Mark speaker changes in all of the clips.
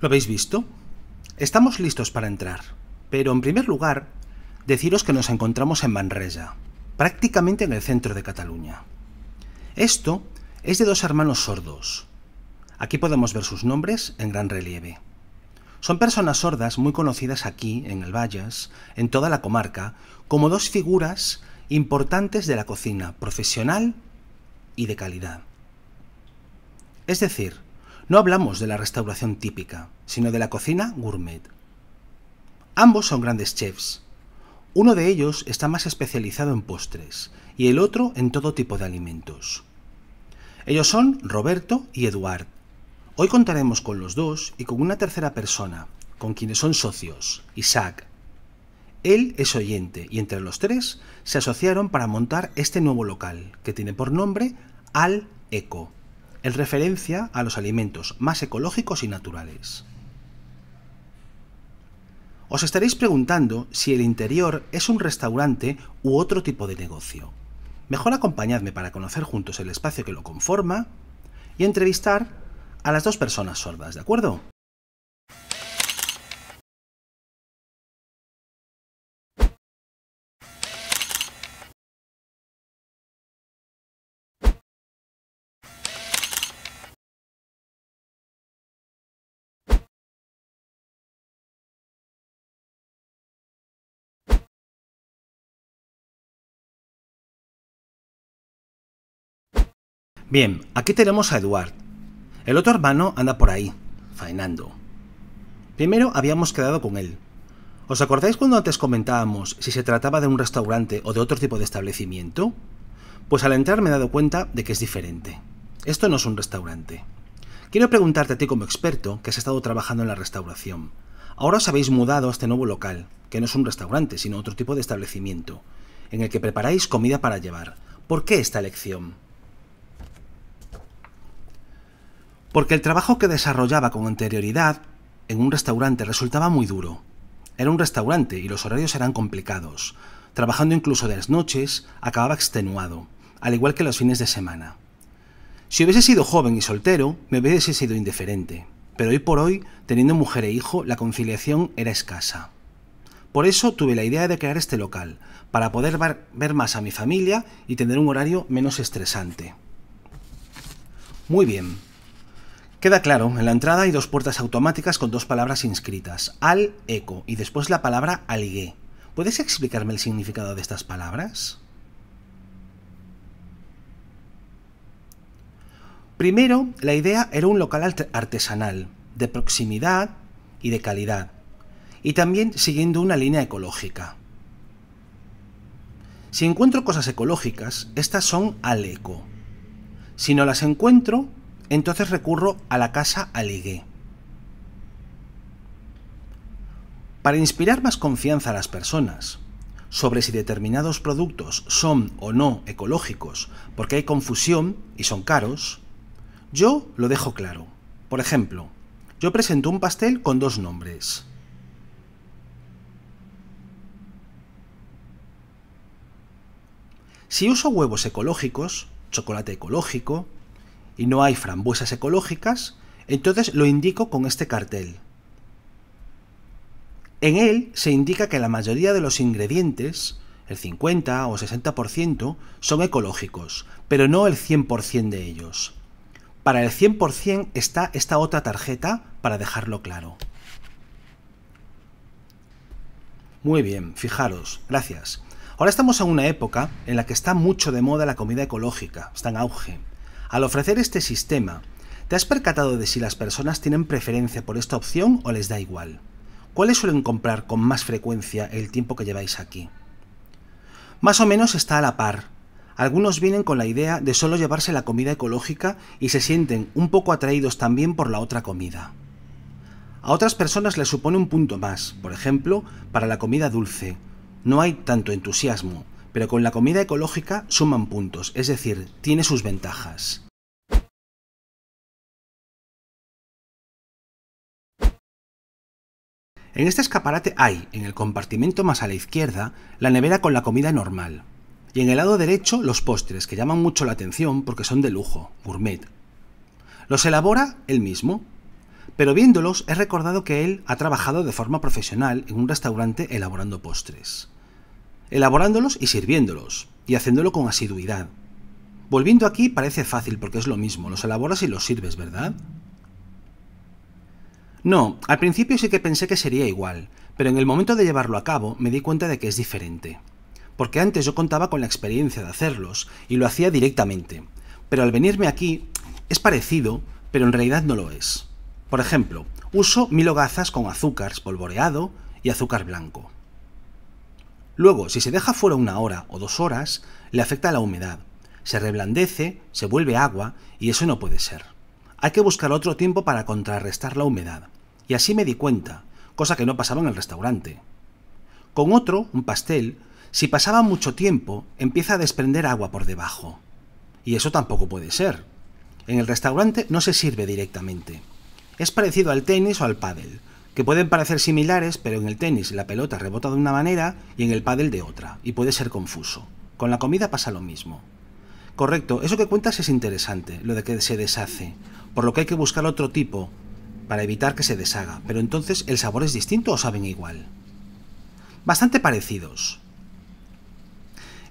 Speaker 1: ¿Lo habéis visto? Estamos listos para entrar,
Speaker 2: pero en primer lugar, deciros que nos encontramos en Manresa, prácticamente en el centro de Cataluña. Esto es de dos hermanos sordos. Aquí podemos ver sus nombres en gran relieve. Son personas sordas muy conocidas aquí, en el Vallas, en toda la comarca, como dos figuras importantes de la cocina profesional y de calidad. Es decir, no hablamos de la restauración típica, sino de la cocina gourmet. Ambos son grandes chefs. Uno de ellos está más especializado en postres y el otro en todo tipo de alimentos. Ellos son Roberto y Eduard. Hoy contaremos con los dos y con una tercera persona, con quienes son socios, Isaac. Él es oyente y entre los tres se asociaron para montar este nuevo local, que tiene por nombre Al Eco en referencia a los alimentos más ecológicos y naturales. Os estaréis preguntando si el interior es un restaurante u otro tipo de negocio. Mejor acompañadme para conocer juntos el espacio que lo conforma y entrevistar
Speaker 1: a las dos personas sordas, ¿de acuerdo? Bien, aquí tenemos a Eduard. El
Speaker 2: otro hermano anda por ahí, faenando. Primero habíamos quedado con él. ¿Os acordáis cuando antes comentábamos si se trataba de un restaurante o de otro tipo de establecimiento? Pues al entrar me he dado cuenta de que es diferente. Esto no es un restaurante. Quiero preguntarte a ti como experto que has estado trabajando en la restauración. Ahora os habéis mudado a este nuevo local, que no es un restaurante, sino otro tipo de establecimiento, en el que preparáis comida para llevar. ¿Por qué esta elección? porque el trabajo que desarrollaba con anterioridad en un restaurante resultaba muy duro. Era un restaurante y los horarios eran complicados. Trabajando incluso de las noches, acababa extenuado, al igual que los fines de semana. Si hubiese sido joven y soltero, me hubiese sido indiferente, pero hoy por hoy, teniendo mujer e hijo, la conciliación era escasa. Por eso tuve la idea de crear este local, para poder ver más a mi familia y tener un horario menos estresante. Muy bien, Queda claro, en la entrada hay dos puertas automáticas con dos palabras inscritas, al eco y después la palabra aligue ¿Puedes explicarme el significado de estas palabras? Primero, la idea era un local artesanal, de proximidad y de calidad, y también siguiendo una línea ecológica. Si encuentro cosas ecológicas, estas son al eco. Si no las encuentro, entonces recurro a la casa Aligué. Para inspirar más confianza a las personas sobre si determinados productos son o no ecológicos, porque hay confusión y son caros, yo lo dejo claro. Por ejemplo, yo presento un pastel con dos nombres. Si uso huevos ecológicos, chocolate ecológico, y no hay frambuesas ecológicas, entonces lo indico con este cartel. En él se indica que la mayoría de los ingredientes, el 50 o 60%, son ecológicos, pero no el 100% de ellos. Para el 100% está esta otra tarjeta para dejarlo claro. Muy bien, fijaros, gracias. Ahora estamos en una época en la que está mucho de moda la comida ecológica, está en auge. Al ofrecer este sistema, ¿te has percatado de si las personas tienen preferencia por esta opción o les da igual? ¿Cuáles suelen comprar con más frecuencia el tiempo que lleváis aquí? Más o menos está a la par. Algunos vienen con la idea de solo llevarse la comida ecológica y se sienten un poco atraídos también por la otra comida. A otras personas les supone un punto más, por ejemplo, para la comida dulce. No hay tanto entusiasmo, pero con la comida ecológica
Speaker 1: suman puntos, es decir, tiene sus ventajas. En este escaparate
Speaker 2: hay, en el compartimento más a la izquierda, la nevera con la comida normal. Y en el lado derecho, los postres, que llaman mucho la atención porque son de lujo, gourmet. Los elabora él mismo. Pero viéndolos, he recordado que él ha trabajado de forma profesional en un restaurante elaborando postres elaborándolos y sirviéndolos, y haciéndolo con asiduidad. Volviendo aquí parece fácil porque es lo mismo, los elaboras y los sirves, ¿verdad? No, al principio sí que pensé que sería igual, pero en el momento de llevarlo a cabo me di cuenta de que es diferente. Porque antes yo contaba con la experiencia de hacerlos y lo hacía directamente, pero al venirme aquí es parecido, pero en realidad no lo es. Por ejemplo, uso mil hogazas con azúcar espolvoreado y azúcar blanco. Luego, si se deja fuera una hora o dos horas, le afecta la humedad. Se reblandece, se vuelve agua y eso no puede ser. Hay que buscar otro tiempo para contrarrestar la humedad. Y así me di cuenta, cosa que no pasaba en el restaurante. Con otro, un pastel, si pasaba mucho tiempo, empieza a desprender agua por debajo. Y eso tampoco puede ser. En el restaurante no se sirve directamente. Es parecido al tenis o al pádel que pueden parecer similares, pero en el tenis la pelota rebota de una manera y en el pádel de otra, y puede ser confuso. Con la comida pasa lo mismo. Correcto, eso que cuentas es interesante, lo de que se deshace, por lo que hay que buscar otro tipo para evitar que se deshaga, pero entonces el sabor es distinto o saben igual. Bastante parecidos.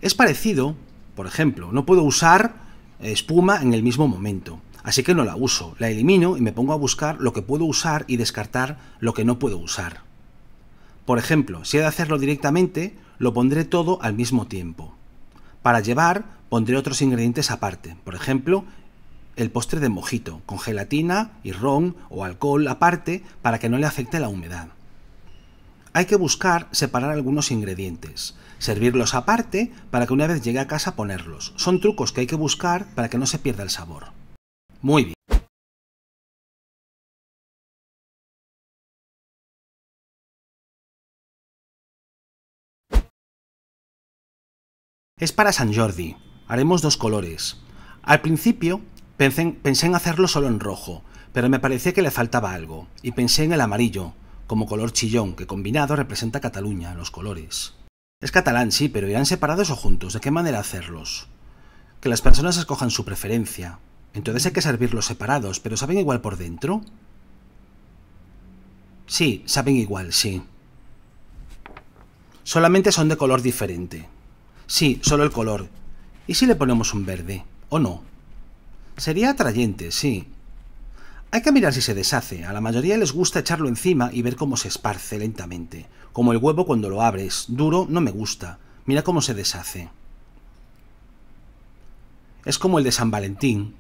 Speaker 2: Es parecido, por ejemplo, no puedo usar espuma en el mismo momento. Así que no la uso, la elimino y me pongo a buscar lo que puedo usar y descartar lo que no puedo usar. Por ejemplo, si he de hacerlo directamente, lo pondré todo al mismo tiempo. Para llevar, pondré otros ingredientes aparte, por ejemplo, el postre de mojito, con gelatina y ron o alcohol aparte para que no le afecte la humedad. Hay que buscar separar algunos ingredientes, servirlos aparte para que una vez llegue a casa ponerlos.
Speaker 1: Son trucos que hay que buscar para que no se pierda el sabor. Muy bien. Es para San Jordi. Haremos dos colores. Al principio pensé en, hacerlo solo en rojo,
Speaker 2: pero me parecía que le faltaba algo, y pensé en el amarillo, como color chillón, que combinado representa Cataluña, los colores. Es catalán, sí, pero irán separados o juntos, ¿de qué manera hacerlos? Que las personas escojan su preferencia, entonces hay que servirlos separados, pero ¿saben igual por dentro? Sí, saben igual, sí. Solamente son de color diferente. Sí, solo el color. ¿Y si le ponemos un verde? ¿O no? Sería atrayente, sí. Hay que mirar si se deshace. A la mayoría les gusta echarlo encima y ver cómo se esparce lentamente. Como el huevo cuando lo abres. Duro no me gusta. Mira cómo se deshace. Es como el de San Valentín.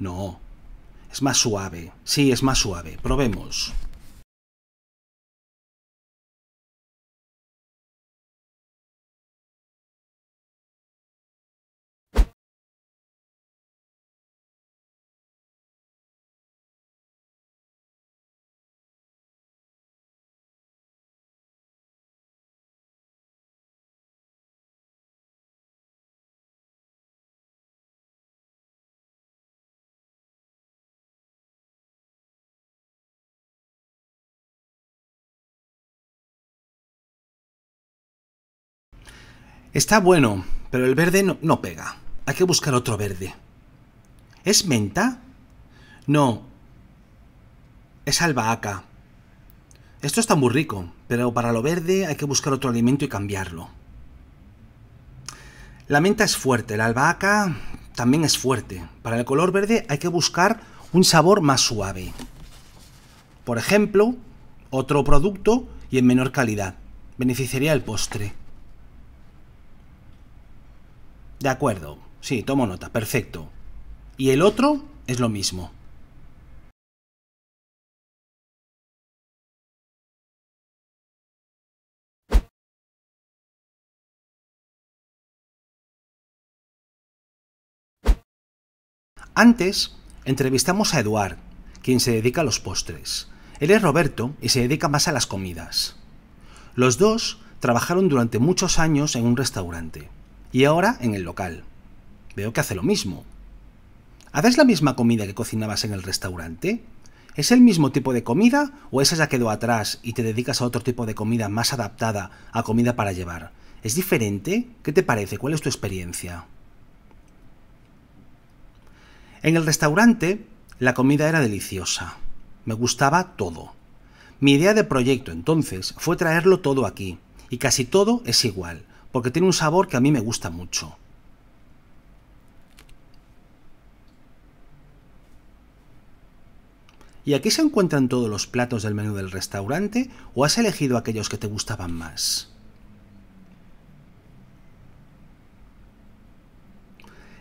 Speaker 2: No, es más suave.
Speaker 1: Sí, es más suave. Probemos. Está bueno, pero el verde no,
Speaker 2: pega. Hay que buscar otro verde. ¿Es menta? No. Es albahaca. Esto está muy rico, pero para lo verde hay que buscar otro alimento y cambiarlo. La menta es fuerte, la albahaca también es fuerte. Para el color verde hay que buscar un sabor más suave. Por ejemplo, otro producto y en menor calidad. Beneficiaría el postre de
Speaker 1: acuerdo. Sí, tomo nota, perfecto. Y el otro es lo mismo. Antes, entrevistamos a Eduard,
Speaker 2: quien se dedica a los postres. Él es Roberto y se dedica más a las comidas. Los dos trabajaron durante muchos años en un restaurante. Y ahora en el local. Veo que hace lo mismo. ¿Haces la misma comida que cocinabas en el restaurante? ¿Es el mismo tipo de comida o esa ya quedó atrás y te dedicas a otro tipo de comida más adaptada a comida para llevar? ¿Es diferente? ¿Qué te parece? ¿Cuál es tu experiencia? En el restaurante la comida era deliciosa. Me gustaba todo. Mi idea de proyecto entonces fue traerlo todo aquí, y casi todo es igual porque tiene un sabor que a mí me gusta mucho. ¿Y aquí se encuentran todos los platos del menú del restaurante o has elegido aquellos que te gustaban más?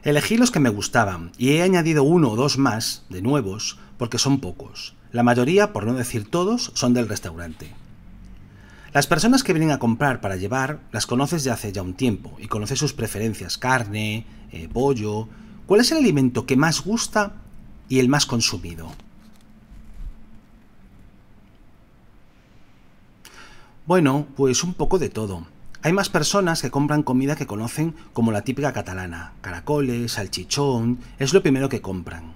Speaker 2: Elegí los que me gustaban y he añadido uno o dos más, de nuevos, porque son pocos. La mayoría, por no decir todos, son del restaurante. Las personas que vienen a comprar para llevar las conoces de hace ya un tiempo y conoces sus preferencias, carne, eh, pollo... ¿Cuál es el alimento que más gusta y el más consumido? Bueno, pues un poco de todo. Hay más personas que compran comida que conocen como la típica catalana, caracoles, salchichón, es lo primero que compran.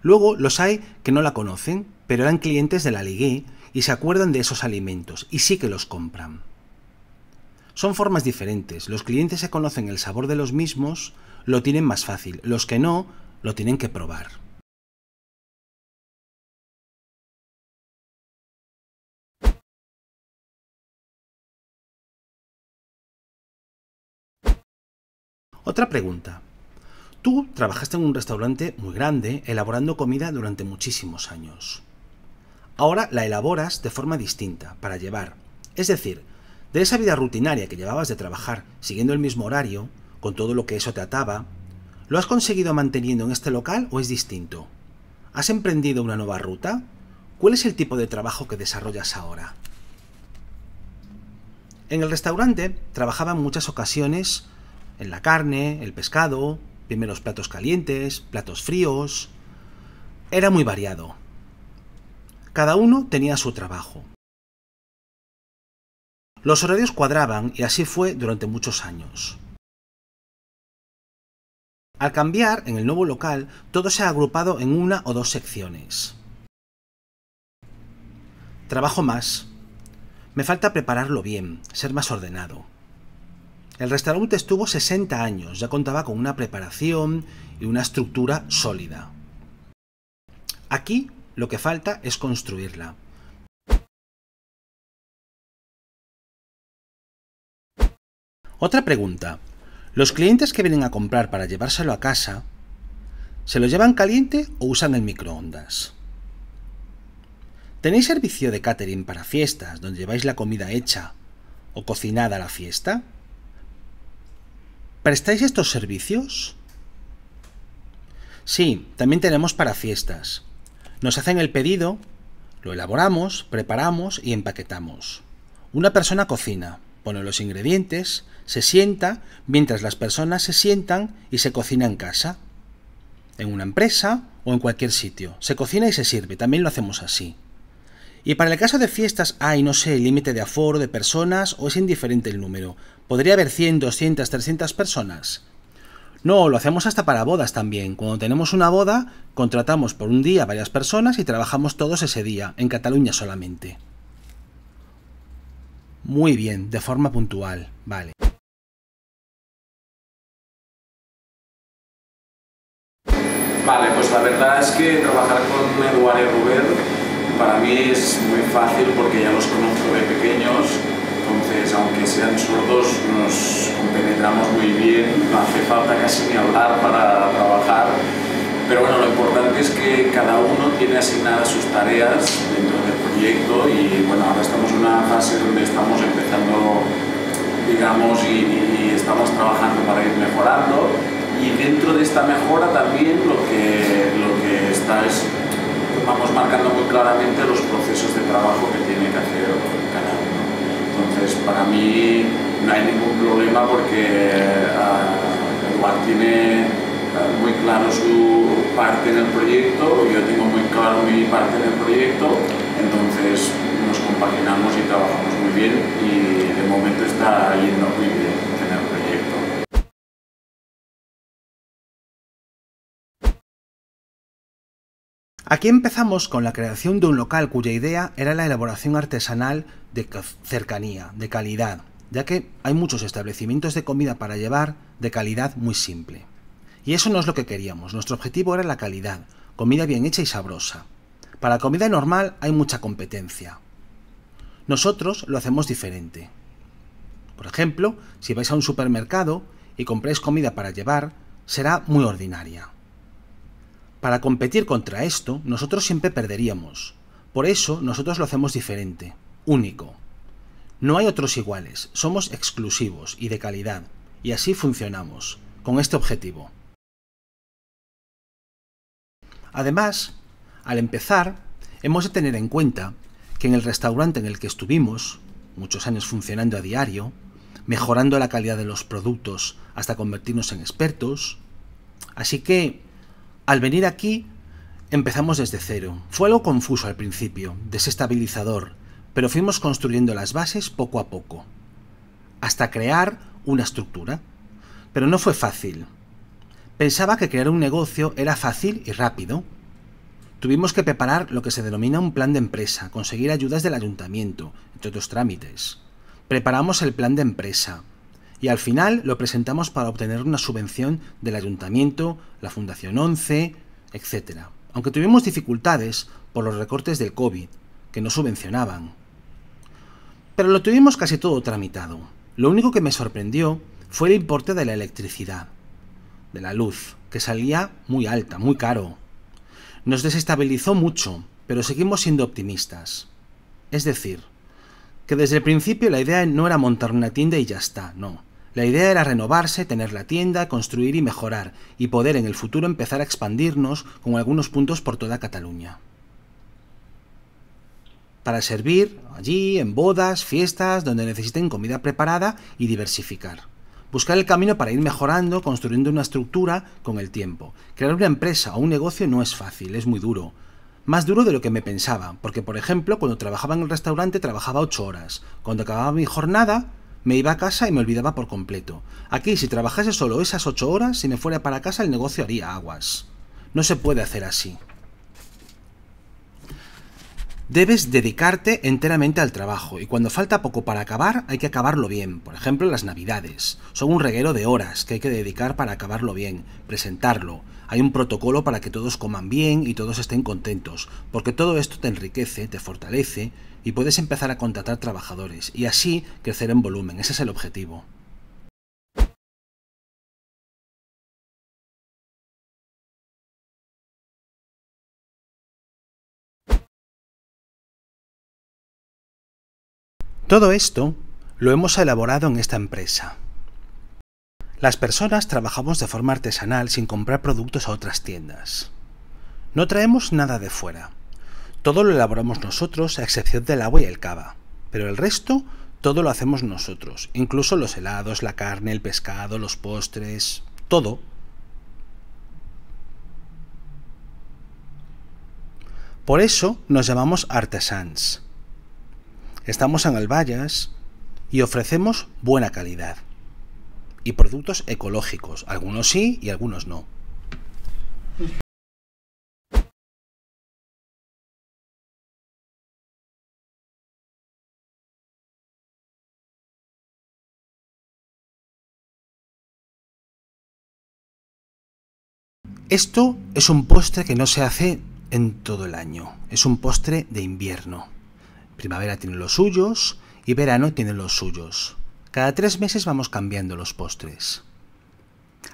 Speaker 2: Luego los hay que no la conocen, pero eran clientes de la Ligue y se acuerdan de esos alimentos y sí que los compran. Son formas diferentes, los clientes se conocen el sabor de los mismos,
Speaker 1: lo tienen más fácil, los que no, lo tienen que probar. Otra pregunta. Tú trabajaste en un restaurante muy grande elaborando comida durante muchísimos
Speaker 2: años. Ahora la elaboras de forma distinta, para llevar. Es decir, de esa vida rutinaria que llevabas de trabajar siguiendo el mismo horario, con todo lo que eso te ataba, ¿lo has conseguido manteniendo en este local o es distinto? ¿Has emprendido una nueva ruta? ¿Cuál es el tipo de trabajo que desarrollas ahora? En el restaurante trabajaba en muchas ocasiones en la carne, el pescado, primeros platos calientes, platos fríos. Era muy variado,
Speaker 1: cada uno tenía su trabajo. Los horarios cuadraban y así fue durante muchos años.
Speaker 2: Al cambiar, en el nuevo local, todo se ha agrupado en una o dos secciones. Trabajo más. Me falta prepararlo bien, ser más ordenado. El restaurante estuvo 60 años, ya contaba con una preparación y una estructura sólida. Aquí
Speaker 1: lo que falta es construirla. Otra pregunta. ¿Los clientes que vienen a
Speaker 2: comprar para llevárselo a casa, se lo llevan caliente o usan el microondas? ¿Tenéis servicio de catering para fiestas donde lleváis la comida hecha o cocinada a la fiesta? ¿Prestáis estos servicios? Sí, también tenemos para fiestas. Nos hacen el pedido, lo elaboramos, preparamos y empaquetamos. Una persona cocina, pone los ingredientes, se sienta, mientras las personas se sientan y se cocina en casa. En una empresa o en cualquier sitio. Se cocina y se sirve, también lo hacemos así. Y para el caso de fiestas hay, no sé, límite de aforo de personas o es indiferente el número. Podría haber 100, 200, 300 personas. No, lo hacemos hasta para bodas también. Cuando tenemos una boda, contratamos por un día varias personas y trabajamos todos ese día, en Cataluña solamente.
Speaker 1: Muy bien, de forma puntual, vale. Vale, pues la verdad es que trabajar con Eduardo Ruber para mí es muy fácil porque ya los conozco de pequeños,
Speaker 2: entonces aunque sean sordos nos penetramos muy bien, no hace falta casi ni hablar para trabajar. Pero bueno, lo importante es que cada uno tiene asignadas sus tareas dentro del proyecto y bueno, ahora estamos en una fase donde estamos empezando, digamos, y, estamos trabajando para ir mejorando y dentro de esta mejora también lo que, lo que está es, vamos marcando muy claramente los procesos de trabajo que tiene que hacer cada uno. Entonces, para mí no hay ningún problema porque uh, tiene ah, muy claro su parte en el proyecto, yo tengo muy claro mi
Speaker 1: parte en el proyecto, entonces nos compaginamos y trabajamos muy bien y de momento está yendo muy bien en el proyecto. Aquí empezamos
Speaker 2: con la creación de un local cuya idea era la elaboración artesanal de cercanía, de calidad, ya que hay muchos establecimientos de comida para llevar de calidad muy simple. Y eso no es lo que queríamos, nuestro objetivo era la calidad, comida bien hecha y sabrosa. Para comida normal hay mucha competencia. Nosotros lo hacemos diferente. Por ejemplo, si vais a un supermercado y compráis comida para llevar, será muy ordinaria. Para competir contra esto, nosotros siempre perderíamos. Por eso, nosotros lo hacemos diferente, único. No hay otros iguales, somos exclusivos y de calidad, y así funcionamos, con este objetivo. Además, al empezar, hemos de tener en cuenta que en el restaurante en el que estuvimos, muchos años funcionando a diario, mejorando la calidad de los productos hasta convertirnos en expertos. Así que, al venir aquí, empezamos desde cero. Fue algo confuso al principio, desestabilizador, pero fuimos construyendo las bases poco a poco, hasta crear una estructura. Pero no fue fácil. Pensaba que crear un negocio era fácil y rápido. Tuvimos que preparar lo que se denomina un plan de empresa, conseguir ayudas del ayuntamiento, entre otros trámites. Preparamos el plan de empresa y al final lo presentamos para obtener una subvención del ayuntamiento, la Fundación 11, etc. Aunque tuvimos dificultades por los recortes del COVID, que no subvencionaban. Pero lo tuvimos casi todo tramitado. Lo único que me sorprendió fue el importe de la electricidad, de la luz, que salía muy alta, muy caro. Nos desestabilizó mucho, pero seguimos siendo optimistas. Es decir, que desde el principio la idea no era montar una tienda y ya está, no. La idea era renovarse, tener la tienda, construir y mejorar, y poder en el futuro empezar a expandirnos con algunos puntos por toda Cataluña para servir allí, en bodas, fiestas, donde necesiten comida preparada y diversificar. Buscar el camino para ir mejorando, construyendo una estructura con el tiempo. Crear una empresa o un negocio no es fácil, es muy duro. Más duro de lo que me pensaba, porque por ejemplo, cuando trabajaba en el restaurante trabajaba 8 horas. Cuando acababa mi jornada, me iba a casa y me olvidaba por completo. Aquí, si trabajase solo esas 8 horas, si me fuera para casa, el negocio haría aguas. No se puede hacer así. Debes dedicarte enteramente al trabajo y cuando falta poco para acabar hay que acabarlo bien. Por ejemplo, las navidades. Son un reguero de horas que hay que dedicar para acabarlo bien, presentarlo. Hay un protocolo para que todos coman bien y todos estén contentos, porque todo esto te enriquece, te fortalece y puedes empezar a contratar trabajadores y así
Speaker 1: crecer en volumen. Ese es el objetivo. Todo esto lo hemos elaborado en esta empresa. Las personas trabajamos de forma
Speaker 2: artesanal sin comprar productos a otras tiendas. No traemos nada de fuera. Todo lo elaboramos nosotros, a excepción del agua y el cava. Pero el resto, todo lo hacemos nosotros. Incluso los helados, la carne, el pescado, los postres, todo. Por eso nos llamamos artesans Estamos en Albayas y ofrecemos buena calidad y productos ecológicos, algunos sí
Speaker 1: y algunos no. Esto es un postre que no se hace en todo el año,
Speaker 2: es un postre de invierno primavera tiene los suyos y verano tiene los suyos. Cada tres meses vamos cambiando los postres.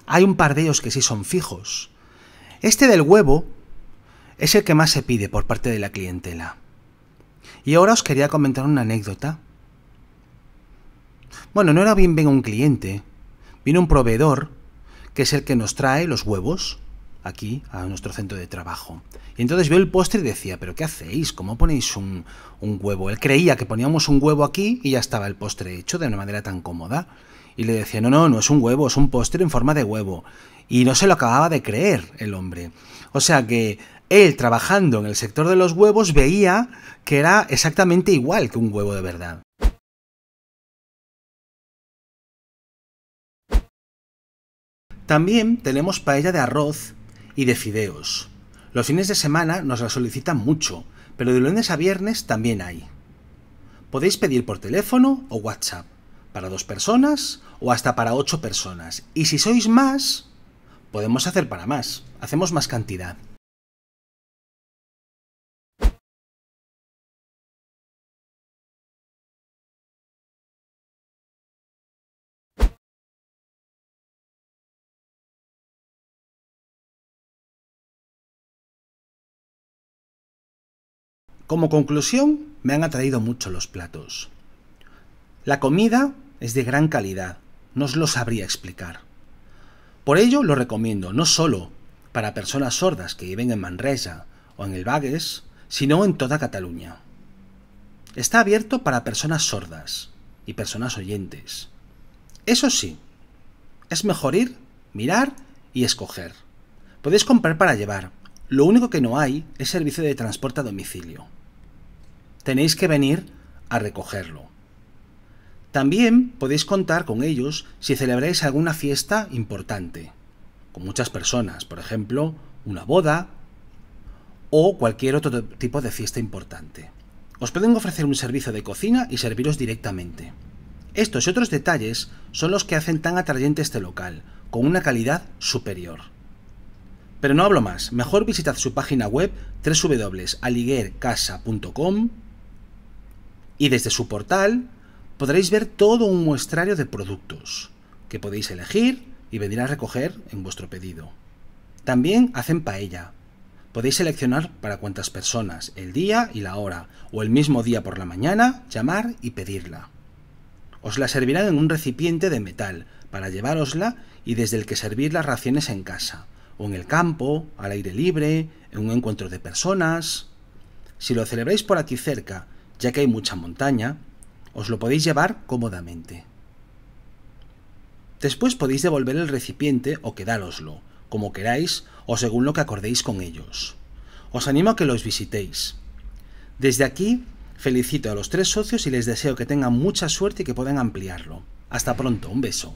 Speaker 2: Hay un par de ellos que sí son fijos. Este del huevo es el que más se pide por parte de la clientela. Y ahora os quería comentar una anécdota. Bueno, no era bien venga un cliente, vino un proveedor, que es el que nos trae los huevos, aquí a nuestro centro de trabajo. Y entonces vio el postre y decía, pero ¿qué hacéis? ¿Cómo ponéis un, un huevo? Él creía que poníamos un huevo aquí y ya estaba el postre hecho de una manera tan cómoda. Y le decía, no, no, no es un huevo, es un postre en forma de huevo. Y no se lo acababa de creer el hombre. O sea que él trabajando en el sector de
Speaker 1: los huevos veía que era exactamente igual que un huevo de verdad. También tenemos paella de arroz y de fideos. Los fines de semana nos la solicitan
Speaker 2: mucho, pero de lunes a viernes también hay. Podéis pedir por teléfono o WhatsApp, para dos personas o hasta para ocho personas. Y si sois más,
Speaker 1: podemos hacer para más, hacemos más cantidad. Como conclusión, me han atraído mucho los platos.
Speaker 2: La comida es de gran calidad, no os lo sabría explicar. Por ello lo recomiendo no solo para personas sordas que viven en Manresa o en el Bagues, sino en toda Cataluña. Está abierto para personas sordas y personas oyentes. Eso sí, es mejor ir, mirar y escoger. Podéis comprar para llevar. Lo único que no hay es servicio de transporte a domicilio. Tenéis que venir a recogerlo. También podéis contar con ellos si celebráis alguna fiesta importante, con muchas personas, por ejemplo, una boda o cualquier otro tipo de fiesta importante. Os pueden ofrecer un servicio de cocina y serviros directamente. Estos y otros detalles son los que hacen tan atrayente este local, con una calidad superior. Pero no hablo más, mejor visitad su página web www.aliguercasa.com y desde su portal podréis ver todo un muestrario de productos que podéis elegir y venir a recoger en vuestro pedido. También hacen paella. Podéis seleccionar para cuántas personas, el día y la hora, o el mismo día por la mañana, llamar y pedirla. Os la servirán en un recipiente de metal para llevárosla y desde el que servir las raciones en casa, o en el campo, al aire libre, en un encuentro de personas. Si lo celebráis por aquí cerca ya que hay mucha montaña, os lo podéis llevar cómodamente. Después podéis devolver el recipiente o quedároslo, como queráis o según lo que acordéis con ellos. Os animo a que los visitéis. Desde aquí, felicito a los tres socios y les deseo que tengan mucha suerte y que
Speaker 1: puedan ampliarlo. Hasta pronto, un beso.